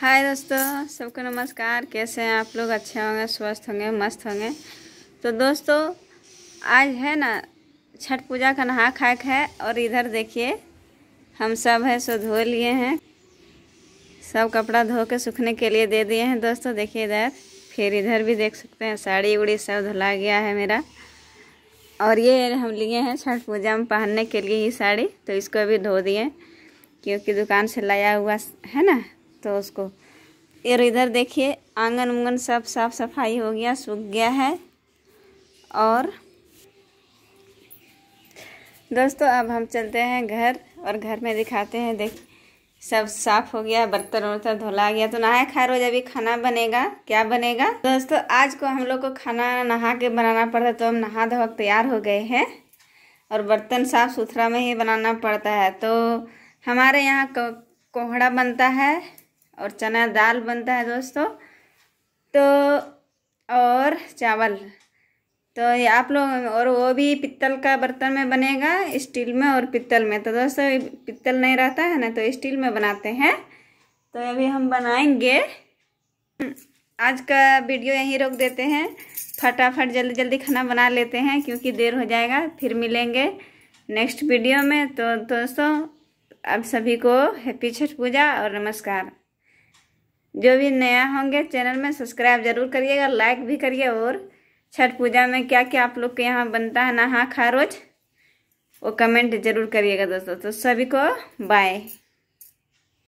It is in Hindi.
हाय दोस्तों सबको नमस्कार कैसे हैं आप लोग अच्छे होंगे स्वस्थ होंगे मस्त होंगे तो दोस्तों आज है ना छठ पूजा का नहा खाक है और इधर देखिए हम सब है सो धो लिए हैं सब कपड़ा धो के सूखने के लिए दे दिए हैं दोस्तों देखिए इधर फिर इधर भी देख सकते हैं साड़ी उड़ी सब धुला गया है मेरा और ये हम लिए हैं छठ पूजा में पहनने के लिए ही साड़ी तो इसको भी धो दिए क्योंकि दुकान से लाया हुआ है ना तो उसको इधर इधर देखिए आंगन उंगन सब साफ सफाई हो गया सूख गया है और दोस्तों अब हम चलते हैं घर और घर में दिखाते हैं देख सब साफ हो गया बर्तन वर्तन धोला गया तो नहाए खाए रोज अभी खाना बनेगा क्या बनेगा दोस्तों आज को हम लोग को खाना नहा के बनाना पड़ता है तो हम नहा धोक तैयार हो गए हैं और बर्तन साफ सुथरा में ही बनाना पड़ता है तो हमारे यहाँ कोहड़ा बनता है और चना दाल बनता है दोस्तों तो और चावल तो ये आप लोग और वो भी पित्तल का बर्तन में बनेगा स्टील में और पित्तल में तो दोस्तों पित्तल नहीं रहता है ना तो स्टील में बनाते हैं तो अभी हम बनाएंगे आज का वीडियो यहीं रोक देते हैं फटाफट जल्दी जल्दी खाना बना लेते हैं क्योंकि देर हो जाएगा फिर मिलेंगे नेक्स्ट वीडियो में तो दोस्तों आप सभी को हैप्पी छठ पूजा और नमस्कार जो भी नया होंगे चैनल में सब्सक्राइब जरूर करिएगा लाइक भी करिए और छठ पूजा में क्या क्या आप लोग के यहाँ बनता है नहा खा रोज वो कमेंट जरूर करिएगा दोस्तों तो सभी को बाय